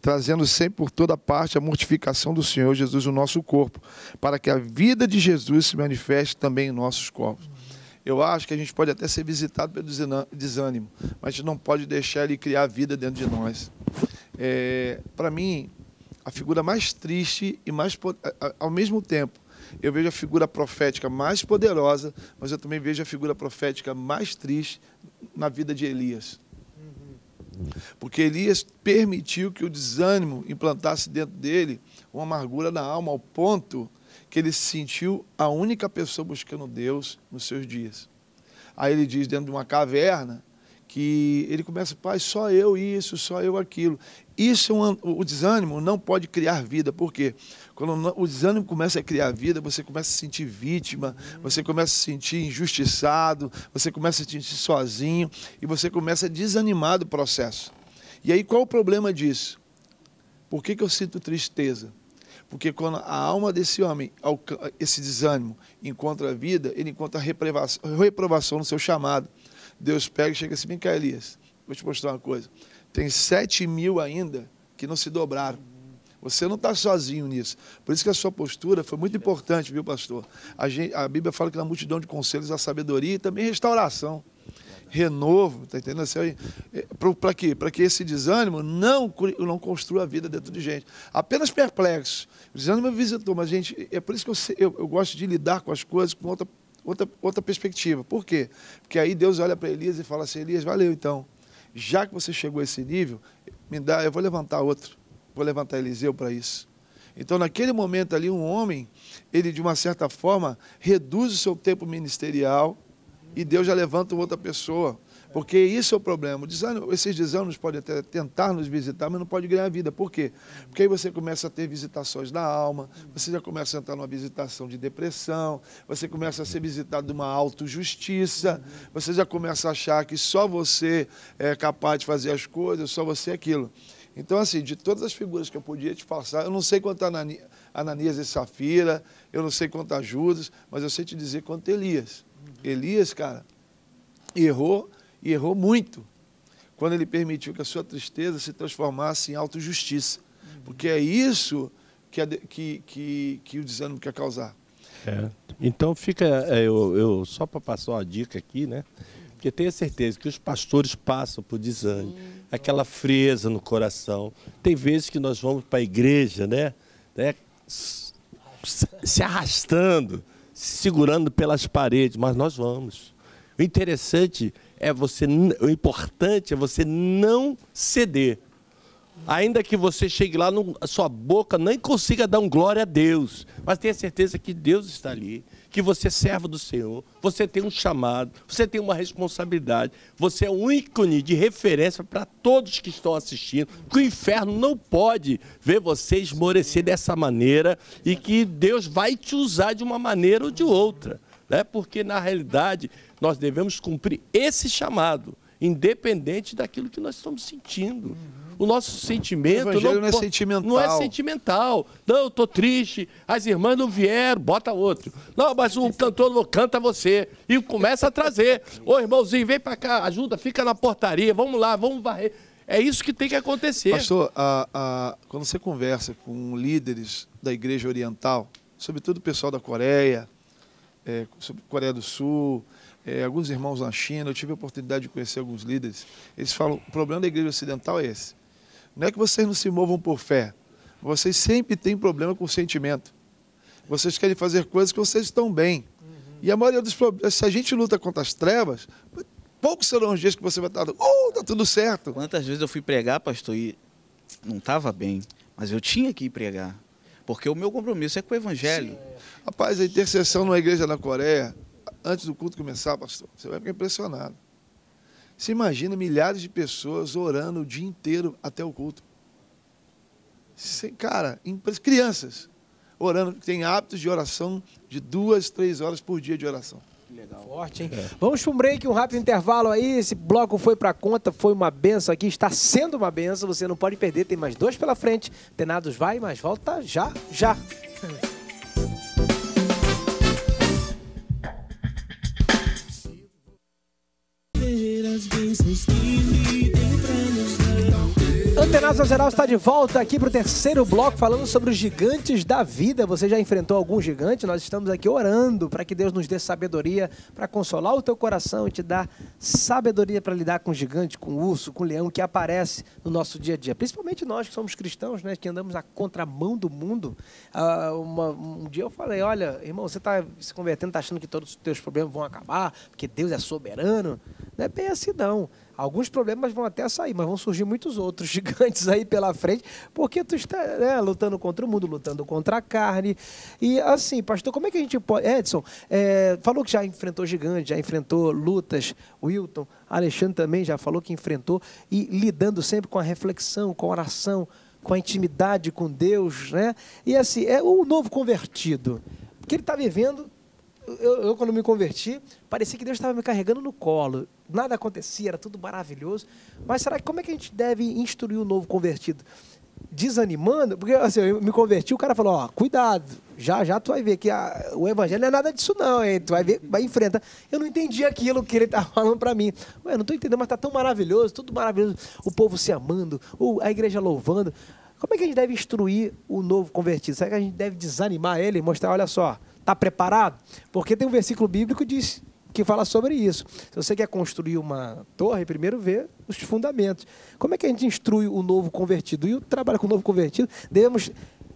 trazendo sempre por toda parte a mortificação do Senhor Jesus no nosso corpo, para que a vida de Jesus se manifeste também em nossos corpos. Eu acho que a gente pode até ser visitado pelo desânimo, mas a gente não pode deixar ele criar vida dentro de nós. É, Para mim, a figura mais triste e mais. Ao mesmo tempo, eu vejo a figura profética mais poderosa, mas eu também vejo a figura profética mais triste na vida de Elias. Porque Elias permitiu que o desânimo implantasse dentro dele uma amargura na alma, ao ponto que ele se sentiu a única pessoa buscando Deus nos seus dias. Aí ele diz, dentro de uma caverna, que ele começa, pai, só eu isso, só eu aquilo. Isso, é o desânimo não pode criar vida. Por quê? Quando o desânimo começa a criar vida, você começa a se sentir vítima, você começa a se sentir injustiçado, você começa a se sentir sozinho e você começa a desanimar do processo. E aí qual o problema disso? Por que, que eu sinto tristeza? Porque quando a alma desse homem, esse desânimo, encontra a vida, ele encontra reprovação no seu chamado. Deus pega e chega assim, vem cá, Elias, vou te mostrar uma coisa. Tem sete mil ainda que não se dobraram você não está sozinho nisso. Por isso que a sua postura foi muito importante, viu, pastor? A, gente, a Bíblia fala que na multidão de conselhos há sabedoria e também restauração. Renovo, está entendendo? Assim, é, Para quê? Para que esse desânimo não, não construa a vida dentro de gente. Apenas perplexo. O desânimo visitou, mas, gente, é por isso que eu, eu, eu gosto de lidar com as coisas com outra, outra, outra perspectiva. Por quê? Porque aí Deus olha para Elias e fala assim: Elias, valeu então. Já que você chegou a esse nível, me dá, eu vou levantar outro Vou levantar Eliseu para isso. Então, naquele momento ali, um homem, ele de uma certa forma reduz o seu tempo ministerial e Deus já levanta outra pessoa. Porque isso é o problema. Desânimo, esses desânimos podem até tentar nos visitar, mas não pode ganhar vida. Por quê? Porque aí você começa a ter visitações da alma, você já começa a entrar numa visitação de depressão, você começa a ser visitado de uma autojustiça, você já começa a achar que só você é capaz de fazer as coisas, só você é aquilo. Então, assim, de todas as figuras que eu podia te passar, eu não sei quanto Ananias e Safira, eu não sei quanto a Judas, mas eu sei te dizer quanto Elias. Uhum. Elias, cara, errou e errou muito quando ele permitiu que a sua tristeza se transformasse em autojustiça. Uhum. Porque é isso que, que, que, que o desânimo quer causar. É. Então fica, é, eu, eu só para passar uma dica aqui, né? Porque tenha certeza que os pastores passam por desânimo aquela frieza no coração. Tem vezes que nós vamos para a igreja, né? né? Se arrastando, se segurando pelas paredes, mas nós vamos. O interessante é você, o importante é você não ceder. Ainda que você chegue lá, no a sua boca nem consiga dar um glória a Deus, mas tenha certeza que Deus está ali que você é servo do Senhor, você tem um chamado, você tem uma responsabilidade, você é um ícone de referência para todos que estão assistindo, que o inferno não pode ver você esmorecer dessa maneira e que Deus vai te usar de uma maneira ou de outra, né? porque na realidade nós devemos cumprir esse chamado, independente daquilo que nós estamos sentindo. O nosso sentimento. O evangelho não, não é sentimental. Não é sentimental. Não, eu tô triste, as irmãs não vieram, bota outro. Não, mas o cantor não canta você. E começa a trazer. Ô irmãozinho, vem para cá, ajuda, fica na portaria, vamos lá, vamos varrer. É isso que tem que acontecer. Pastor, a, a, quando você conversa com líderes da igreja oriental, sobretudo o pessoal da Coreia, é, Coreia do Sul, é, alguns irmãos na China, eu tive a oportunidade de conhecer alguns líderes, eles falam, o problema da igreja ocidental é esse. Não é que vocês não se movam por fé. Vocês sempre têm problema com o sentimento. Vocês querem fazer coisas que vocês estão bem. Uhum. E a maioria dos problemas, se a gente luta contra as trevas, poucos serão os dias que você vai estar, oh, tá tudo certo. Quantas vezes eu fui pregar, pastor, e não estava bem, mas eu tinha que ir pregar. Porque o meu compromisso é com o evangelho. Sim. Rapaz, a intercessão numa igreja na Coreia, antes do culto começar, pastor, você vai ficar impressionado. Você imagina milhares de pessoas orando o dia inteiro até o culto. Cara, crianças orando, que tem hábitos de oração de duas, três horas por dia de oração. Legal. Forte, hein? É. Vamos para um break, um rápido intervalo aí. Esse bloco foi para conta, foi uma benção aqui, está sendo uma benção, você não pode perder, tem mais dois pela frente. Tenados vai, mas volta já, já. [laughs] Jornal Zeral está de volta aqui para o terceiro bloco falando sobre os gigantes da vida. Você já enfrentou algum gigante? Nós estamos aqui orando para que Deus nos dê sabedoria para consolar o teu coração e te dar sabedoria para lidar com o gigante, com o urso, com o leão que aparece no nosso dia a dia. Principalmente nós que somos cristãos, né, que andamos na contramão do mundo. Ah, uma, um dia eu falei, olha, irmão, você está se convertendo, está achando que todos os teus problemas vão acabar, porque Deus é soberano. Não é bem assim não. Alguns problemas vão até sair, mas vão surgir muitos outros [laughs] gigantes aí pela frente, porque tu está né, lutando contra o mundo, lutando contra a carne. E assim, pastor, como é que a gente pode. Edson, é, falou que já enfrentou gigante, já enfrentou lutas. Wilton, Alexandre também já falou que enfrentou, e lidando sempre com a reflexão, com a oração, com a intimidade com Deus, né? E assim, é o novo convertido. Porque ele está vivendo eu, eu, quando me converti, parecia que Deus estava me carregando no colo nada acontecia, era tudo maravilhoso. Mas será que como é que a gente deve instruir o novo convertido? Desanimando? Porque assim, eu me converti, o cara falou, ó, cuidado, já já tu vai ver que a, o evangelho não é nada disso não, hein? tu vai ver, vai enfrentar. Eu não entendi aquilo que ele está [laughs] falando para mim. Ué, não estou entendendo, mas está tão maravilhoso, tudo maravilhoso, o povo se amando, a igreja louvando. Como é que a gente deve instruir o novo convertido? Será que a gente deve desanimar ele e mostrar, olha só, está preparado? Porque tem um versículo bíblico que diz que fala sobre isso. Se você quer construir uma torre, primeiro vê os fundamentos. Como é que a gente instrui o novo convertido? E o trabalho com o novo convertido, devemos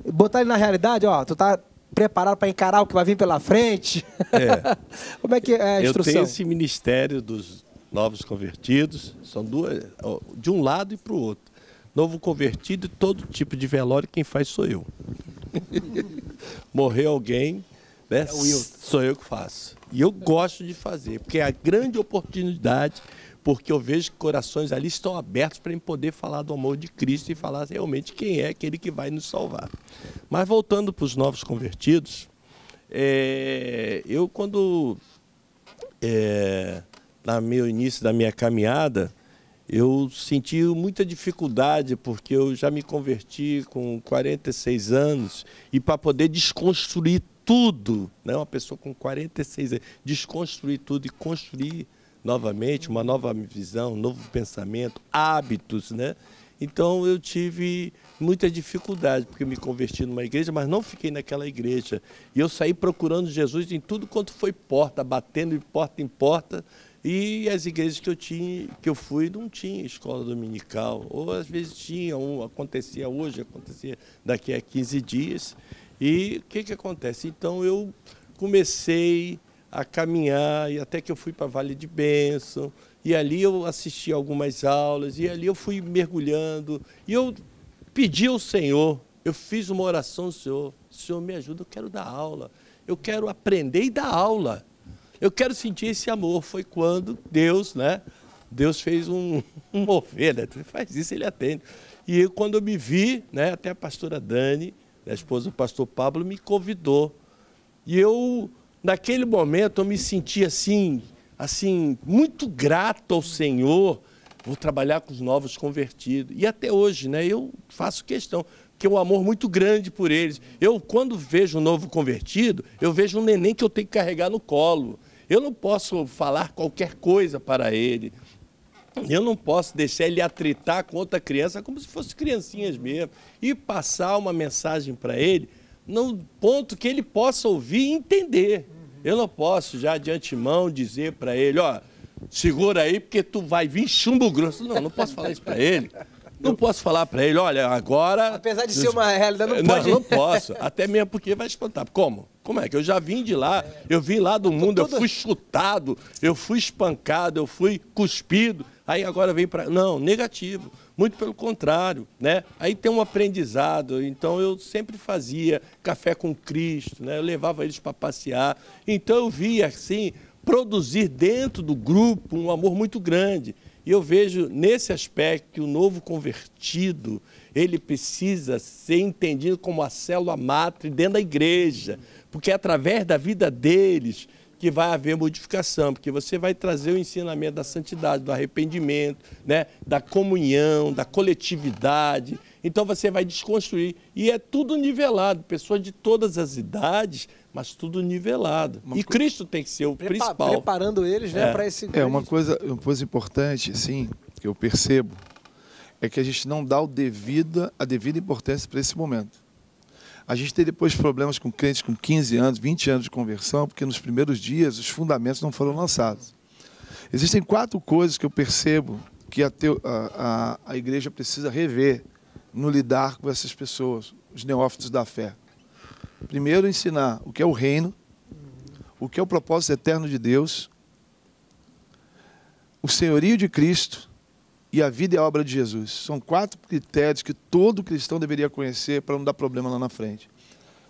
botar ele na realidade, ó, tu tá preparado para encarar o que vai vir pela frente? É. [laughs] Como é que é a instrução? Eu tenho esse ministério dos novos convertidos, são duas, de um lado e para o outro. Novo convertido, todo tipo de velório, quem faz sou eu. [laughs] Morreu alguém, né? É sou eu que faço. E eu gosto de fazer, porque é a grande oportunidade, porque eu vejo que corações ali estão abertos para poder falar do amor de Cristo e falar realmente quem é aquele que vai nos salvar. Mas voltando para os novos convertidos, é, eu quando é, na meu início da minha caminhada eu senti muita dificuldade porque eu já me converti com 46 anos e para poder desconstruir tudo, né? uma pessoa com 46 anos, desconstruir tudo e construir novamente uma nova visão, um novo pensamento, hábitos, né? Então eu tive muita dificuldade, porque me converti numa igreja, mas não fiquei naquela igreja. E eu saí procurando Jesus em tudo quanto foi porta, batendo de porta em porta. E as igrejas que eu tinha, que eu fui, não tinha escola dominical. Ou às vezes tinha, um, acontecia hoje, acontecia daqui a 15 dias. E o que, que acontece? Então eu comecei a caminhar, e até que eu fui para Vale de Bênção, e ali eu assisti algumas aulas, e ali eu fui mergulhando, e eu pedi ao Senhor, eu fiz uma oração ao Senhor, Senhor me ajuda, eu quero dar aula, eu quero aprender e dar aula, eu quero sentir esse amor, foi quando Deus, né, Deus fez um, um mover, né, faz isso, ele atende, e quando eu me vi, né, até a pastora Dani, a esposa do pastor Pablo, me convidou. E eu, naquele momento, eu me senti assim, assim, muito grato ao Senhor. Vou trabalhar com os novos convertidos. E até hoje, né, eu faço questão, que é um amor muito grande por eles. Eu, quando vejo um novo convertido, eu vejo um neném que eu tenho que carregar no colo. Eu não posso falar qualquer coisa para ele. Eu não posso deixar ele atritar com outra criança como se fosse criancinhas mesmo. E passar uma mensagem para ele no ponto que ele possa ouvir e entender. Eu não posso já de antemão dizer para ele, ó, segura aí porque tu vai vir chumbo grosso. Não, não posso falar isso para ele. Não posso falar para ele, olha, agora... Apesar de ser uma realidade, não pode. Não, não posso. Até mesmo porque vai espantar. Como? Como é que eu já vim de lá? Eu vim lá do mundo, eu fui chutado, eu fui espancado, eu fui cuspido. Aí agora vem para não, negativo. Muito pelo contrário, né? Aí tem um aprendizado. Então eu sempre fazia café com Cristo, né? Eu levava eles para passear. Então eu via assim produzir dentro do grupo um amor muito grande. E eu vejo nesse aspecto que o novo convertido, ele precisa ser entendido como a célula matre dentro da igreja, porque é através da vida deles que vai haver modificação, porque você vai trazer o ensinamento da santidade, do arrependimento, né, da comunhão, da coletividade. Então você vai desconstruir e é tudo nivelado, pessoas de todas as idades mas tudo nivelado. Uma e co... Cristo tem que ser o Prepa principal. Preparando eles né, é. para esse. É, uma coisa, uma coisa importante, sim, que eu percebo, é que a gente não dá o devido a devida importância para esse momento. A gente tem depois problemas com crentes com 15 anos, 20 anos de conversão, porque nos primeiros dias os fundamentos não foram lançados. Existem quatro coisas que eu percebo que a, a, a, a igreja precisa rever no lidar com essas pessoas, os neófitos da fé. Primeiro, ensinar o que é o reino, o que é o propósito eterno de Deus, o senhorio de Cristo e a vida e a obra de Jesus. São quatro critérios que todo cristão deveria conhecer para não dar problema lá na frente.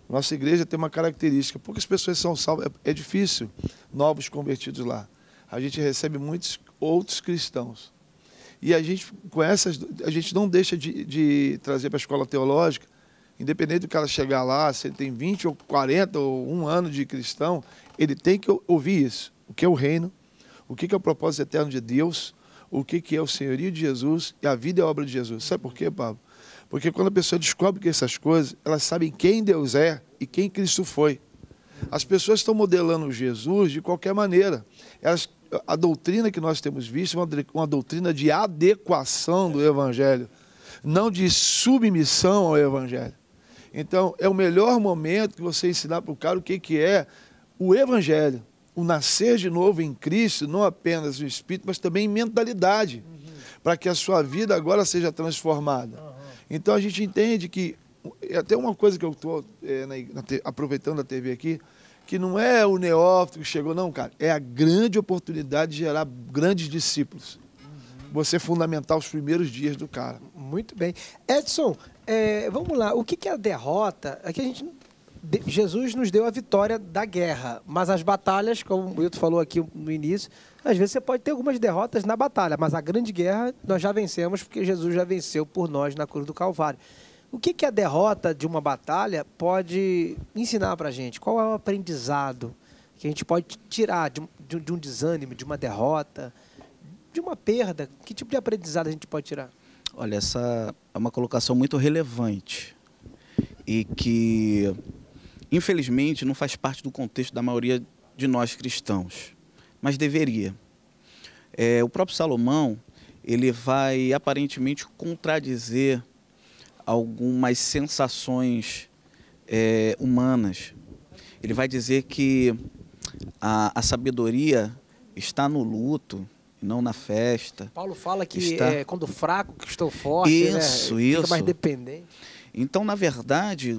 Nossa igreja tem uma característica, poucas pessoas são salvas, é, é difícil novos convertidos lá. A gente recebe muitos outros cristãos. E a gente, com essas, a gente não deixa de, de trazer para a escola teológica Independente do cara chegar lá, se ele tem 20 ou 40 ou um ano de cristão, ele tem que ouvir isso. O que é o reino, o que é o propósito eterno de Deus, o que é o senhorio de Jesus e a vida é a obra de Jesus. Sabe por quê, Pablo? Porque quando a pessoa descobre que essas coisas, elas sabem quem Deus é e quem Cristo foi. As pessoas estão modelando Jesus de qualquer maneira. Elas, a doutrina que nós temos visto é uma, uma doutrina de adequação do Evangelho, não de submissão ao Evangelho. Então, é o melhor momento que você ensinar para o cara o que, que é o Evangelho. O nascer de novo em Cristo, não apenas no espírito, mas também em mentalidade, uhum. para que a sua vida agora seja transformada. Uhum. Então, a gente entende que, é até uma coisa que eu estou é, aproveitando a TV aqui, que não é o neófito que chegou, não, cara. É a grande oportunidade de gerar grandes discípulos uhum. você fundamentar os primeiros dias do cara. Muito bem. Edson, é, vamos lá, o que, que é a derrota? É que a gente. Jesus nos deu a vitória da guerra, mas as batalhas, como o Wilton falou aqui no início, às vezes você pode ter algumas derrotas na batalha, mas a grande guerra nós já vencemos porque Jesus já venceu por nós na cruz do Calvário. O que, que a derrota de uma batalha pode ensinar para a gente? Qual é o aprendizado que a gente pode tirar de, de, de um desânimo, de uma derrota, de uma perda? Que tipo de aprendizado a gente pode tirar? Olha, essa é uma colocação muito relevante e que, infelizmente, não faz parte do contexto da maioria de nós cristãos, mas deveria. É, o próprio Salomão ele vai aparentemente contradizer algumas sensações é, humanas. Ele vai dizer que a, a sabedoria está no luto, não na festa. Paulo fala que está... é, quando fraco que estou forte, isso, né? isso. fica mais dependente. Então, na verdade,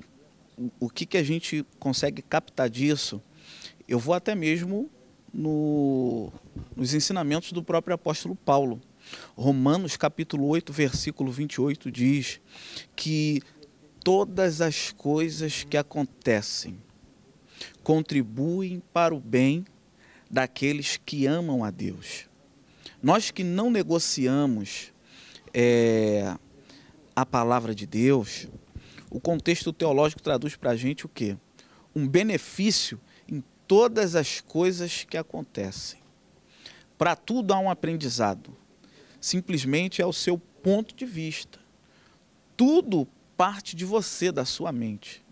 o que, que a gente consegue captar disso? Eu vou até mesmo no, nos ensinamentos do próprio apóstolo Paulo. Romanos capítulo 8, versículo 28 diz que todas as coisas que acontecem contribuem para o bem daqueles que amam a Deus. Nós que não negociamos é, a palavra de Deus, o contexto teológico traduz para a gente o quê? Um benefício em todas as coisas que acontecem. Para tudo há um aprendizado. Simplesmente é o seu ponto de vista. Tudo parte de você, da sua mente.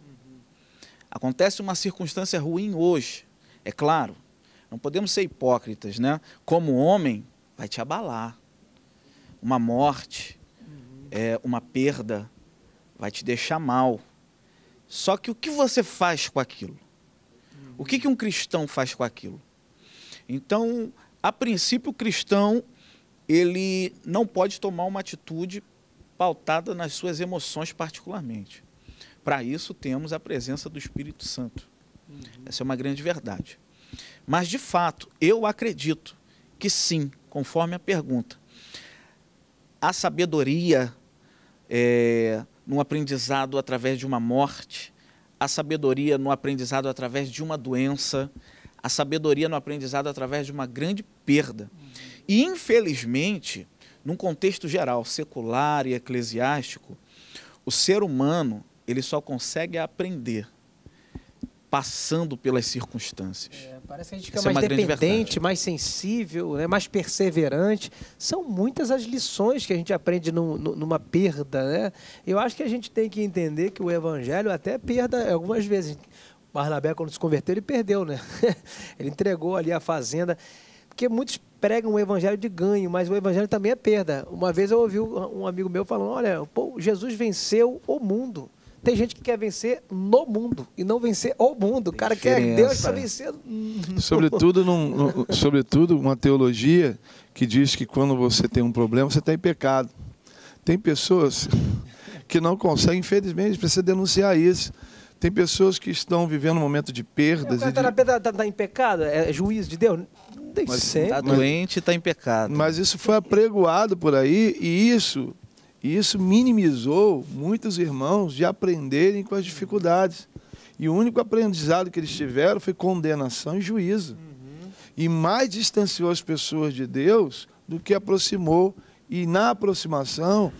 Acontece uma circunstância ruim hoje, é claro. Não podemos ser hipócritas, né? Como homem, vai te abalar. Uma morte, uhum. é, uma perda, vai te deixar mal. Só que o que você faz com aquilo? Uhum. O que, que um cristão faz com aquilo? Então, a princípio, o cristão ele não pode tomar uma atitude pautada nas suas emoções particularmente. Para isso temos a presença do Espírito Santo. Uhum. Essa é uma grande verdade. Mas de fato, eu acredito que sim, conforme a pergunta. A sabedoria é, no aprendizado através de uma morte, a sabedoria no aprendizado através de uma doença, a sabedoria no aprendizado através de uma grande perda. E, infelizmente, num contexto geral, secular e eclesiástico, o ser humano ele só consegue aprender passando pelas circunstâncias. É. Parece que a gente fica Isso é mais é dependente, mais sensível, né? mais perseverante. São muitas as lições que a gente aprende numa perda. Né? Eu acho que a gente tem que entender que o evangelho até perda algumas vezes. Barnabé, quando se converteu, ele perdeu, né? [laughs] ele entregou ali a fazenda. Porque muitos pregam o evangelho de ganho, mas o evangelho também é perda. Uma vez eu ouvi um amigo meu falando: olha, pô, Jesus venceu o mundo. Tem gente que quer vencer no mundo e não vencer o mundo. O cara quer Deus para vencer. Sobretudo, num, num, sobretudo, uma teologia que diz que quando você tem um problema, você está em pecado. Tem pessoas que não conseguem, infelizmente, precisa denunciar isso. Tem pessoas que estão vivendo um momento de perdas. O cara está de... Tá, tá, tá, em pecado? É juiz de Deus? Está doente, está em pecado. Mas isso foi apregoado por aí e isso e isso minimizou muitos irmãos de aprenderem com as dificuldades. E o único aprendizado que eles tiveram foi condenação e juízo. E mais distanciou as pessoas de Deus do que aproximou. E na aproximação,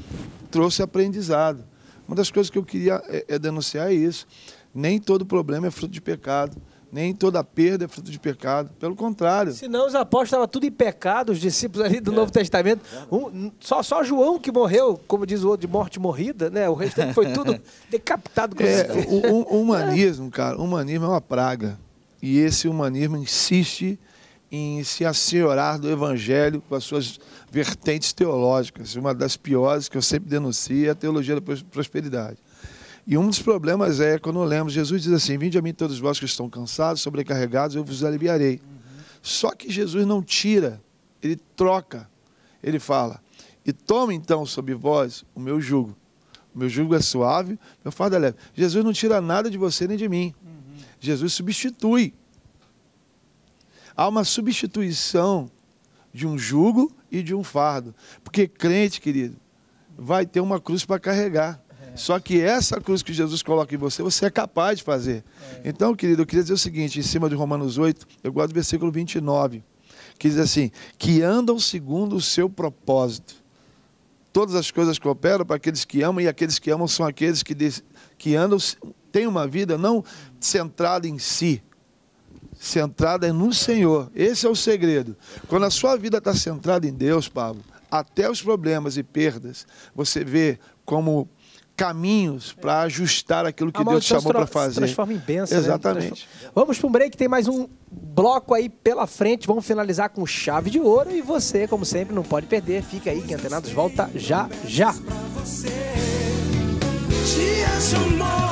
trouxe aprendizado. Uma das coisas que eu queria é, é denunciar é isso. Nem todo problema é fruto de pecado nem toda perda é fruto de pecado. Pelo contrário. Senão os apóstolos estavam tudo em pecado, os discípulos ali do é. Novo Testamento. É um, só, só João que morreu, como diz o outro, de morte morrida, né? O resto foi tudo [laughs] é. decapitado. É, o, o [laughs] é. humanismo, cara, o humanismo é uma praga. E esse humanismo insiste em se assenhorar do evangelho com as suas vertentes teológicas. Uma das piores que eu sempre denuncio é a teologia da prosperidade. E um dos problemas é quando lemos, Jesus diz assim: Vinde a mim todos vós que estão cansados, sobrecarregados, eu vos aliviarei. Uhum. Só que Jesus não tira, ele troca. Ele fala: E toma então sobre vós o meu jugo. O meu jugo é suave, meu fardo é leve. Jesus não tira nada de você nem de mim. Uhum. Jesus substitui. Há uma substituição de um jugo e de um fardo. Porque crente, querido, vai ter uma cruz para carregar. Só que essa cruz que Jesus coloca em você, você é capaz de fazer. É. Então, querido, eu queria dizer o seguinte, em cima de Romanos 8, eu gosto do versículo 29, que diz assim: que andam segundo o seu propósito. Todas as coisas cooperam para aqueles que amam, e aqueles que amam são aqueles que, que andam, têm uma vida não centrada em si, centrada é no Senhor. Esse é o segredo. Quando a sua vida está centrada em Deus, Pablo, até os problemas e perdas, você vê como caminhos para ajustar aquilo que Deus te chamou para fazer. transforma em bênção. Né? Exatamente. Né? Vamos para um break, tem mais um bloco aí pela frente. Vamos finalizar com chave de ouro e você, como sempre, não pode perder. Fica aí que Antenados volta já já. Te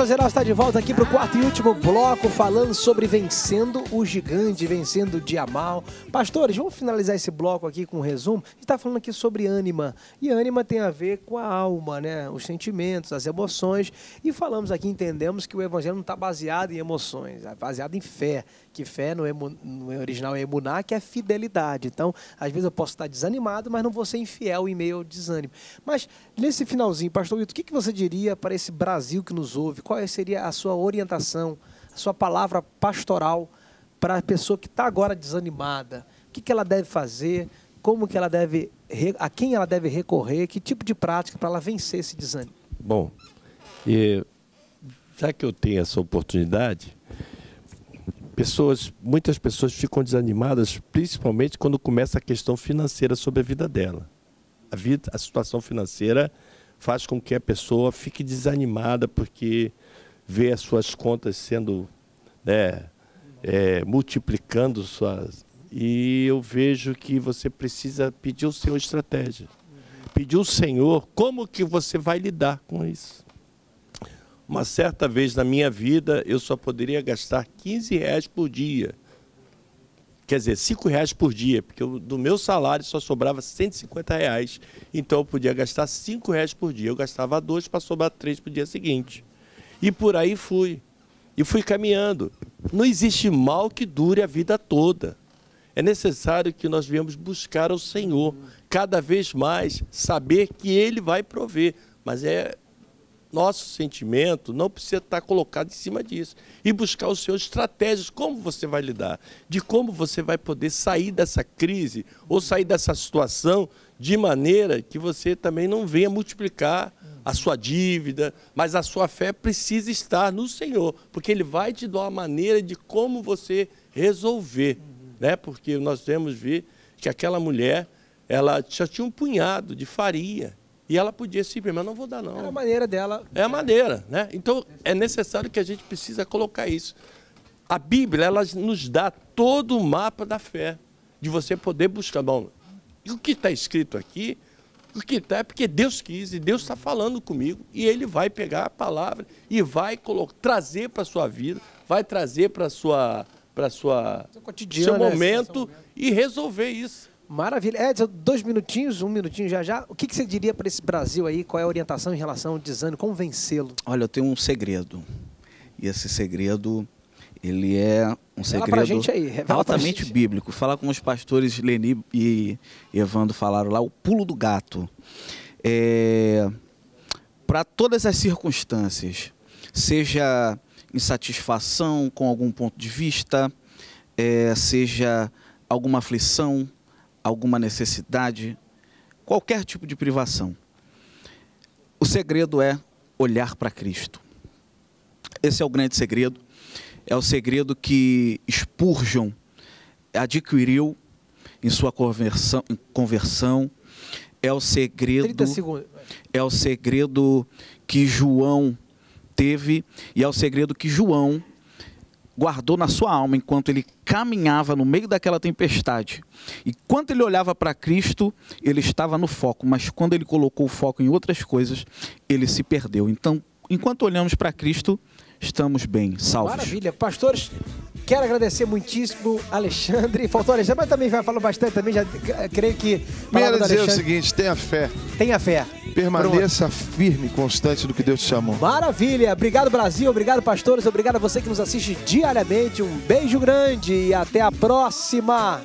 Balança Geral está de volta aqui para o quarto e último bloco, falando sobre vencendo o gigante, vencendo o diamal. Pastores, vamos finalizar esse bloco aqui com um resumo. A gente está falando aqui sobre ânima, e ânima tem a ver com a alma, né? os sentimentos, as emoções. E falamos aqui, entendemos que o evangelho não está baseado em emoções, é baseado em fé que fé no, emu, é no é original é emuná, que é fidelidade. Então, às vezes eu posso estar desanimado, mas não vou ser infiel em meio ao desânimo. Mas, nesse finalzinho, pastor Wilton, o que, você diria para esse Brasil que nos ouve? Qual seria a sua orientação, a sua palavra pastoral para a pessoa que está agora desanimada? O que, que ela deve fazer? Como que ela deve, a quem ela deve recorrer? Que tipo de prática para ela vencer esse desânimo? Bom, e já que eu tenho essa oportunidade, pessoas, muitas pessoas ficam desanimadas, principalmente quando começa a questão financeira sobre a vida dela. A, vida, a situação financeira faz com que a pessoa fique desanimada porque vê as suas contas sendo, né, é, multiplicando suas. E eu vejo que você precisa pedir o Senhor estratégia. Pedir o Senhor como que você vai lidar com isso. Uma certa vez na minha vida, eu só poderia gastar 15 reais por dia. Quer dizer, 5 reais por dia, porque eu, do meu salário só sobrava 150 reais. Então eu podia gastar 5 reais por dia. Eu gastava dois para sobrar três para o dia seguinte. E por aí fui. E fui caminhando. Não existe mal que dure a vida toda. É necessário que nós viemos buscar ao Senhor, cada vez mais, saber que Ele vai prover. Mas é nosso sentimento não precisa estar colocado em cima disso. E buscar os seus estratégias, como você vai lidar, de como você vai poder sair dessa crise ou sair dessa situação de maneira que você também não venha multiplicar a sua dívida, mas a sua fé precisa estar no Senhor, porque Ele vai te dar uma maneira de como você resolver, né? Porque nós temos ver que aquela mulher, ela já tinha um punhado de farinha, e ela podia simplesmente, mas não vou dar não. É a maneira dela. É a maneira, né? Então é necessário que a gente precisa colocar isso. A Bíblia, ela nos dá todo o mapa da fé, de você poder buscar. Bom, e o que está escrito aqui, o que está é porque Deus quis e Deus está falando comigo e Ele vai pegar a palavra e vai trazer para a sua vida, vai trazer para a sua, para sua, seu, né? seu, momento, seu momento e resolver isso. Maravilha. Edson dois minutinhos, um minutinho já já. O que, que você diria para esse Brasil aí? Qual é a orientação em relação ao desânimo? Como vencê-lo? Olha, eu tenho um segredo. E esse segredo, ele é um segredo aí, altamente bíblico. Fala com os pastores Leni e Evandro falaram lá, o pulo do gato. É, para todas as circunstâncias, seja insatisfação com algum ponto de vista, é, seja alguma aflição, alguma necessidade, qualquer tipo de privação. O segredo é olhar para Cristo. Esse é o grande segredo. É o segredo que Spurgeon adquiriu em sua conversão, conversão. É o segredo. É o segredo que João teve e é o segredo que João guardou na sua alma enquanto ele caminhava no meio daquela tempestade. E quando ele olhava para Cristo, ele estava no foco, mas quando ele colocou o foco em outras coisas, ele se perdeu. Então, enquanto olhamos para Cristo, estamos bem, salvos. Maravilha, pastores. Quero agradecer muitíssimo Alexandre. Faltou Alexandre, mas também já falou bastante também. Já eh, creio que. Quero dizer o seguinte: tenha fé. Tenha fé. Permaneça Pronto. firme, constante do que Deus te chamou. Maravilha. Obrigado, Brasil. Obrigado, pastores. Obrigado a você que nos assiste diariamente. Um beijo grande e até a próxima.